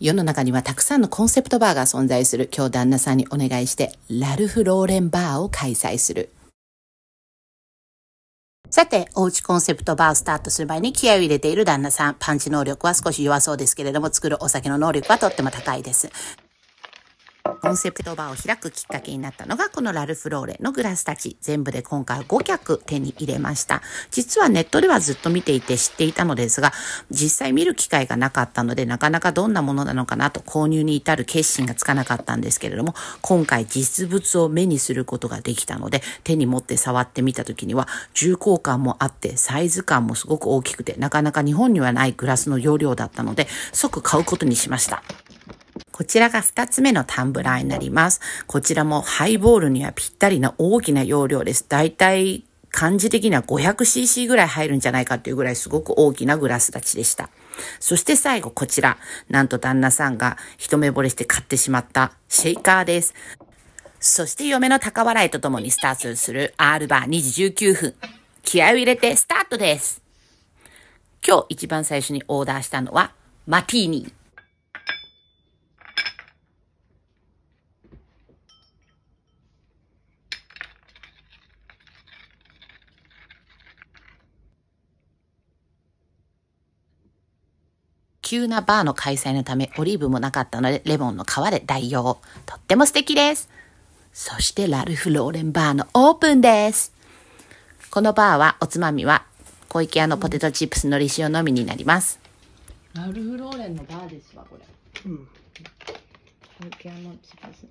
世の中にはたくさんのコンセプトバーが存在する今日旦那さんにお願いしてラルフ・ローレンバーを開催する。さて、おうちコンセプトバーをスタートする前に気合を入れている旦那さん、パンチ能力は少し弱そうですけれども、作るお酒の能力はとっても高いです。コンセプトバーを開くきっかけになったのが、このラルフローレのグラスたち。全部で今回5脚手に入れました。実はネットではずっと見ていて知っていたのですが、実際見る機会がなかったので、なかなかどんなものなのかなと購入に至る決心がつかなかったんですけれども、今回実物を目にすることができたので、手に持って触ってみた時には、重厚感もあって、サイズ感もすごく大きくて、なかなか日本にはないグラスの容量だったので、即買うことにしました。こちらが2つ目のタンブラーになります。こちらもハイボールにはぴったりな大きな容量です。だいたい感じ的には 500cc ぐらい入るんじゃないかっていうぐらいすごく大きなグラス立ちでした。そして最後こちら。なんと旦那さんが一目惚れして買ってしまったシェイカーです。そして嫁の高笑いとともにスタートする R バー2時19分。気合を入れてスタートです。今日一番最初にオーダーしたのはマティーニ。急なバーの開催のためオリーブもなかったのでレモンの皮で代用。とっても素敵です。そしてラルフ・ローレンバーのオープンです。このバーはおつまみは小池屋のポテトチップスのり塩のみになります。ラルフ・ローレンのバーですわ、これ。うん。小池屋のチップス。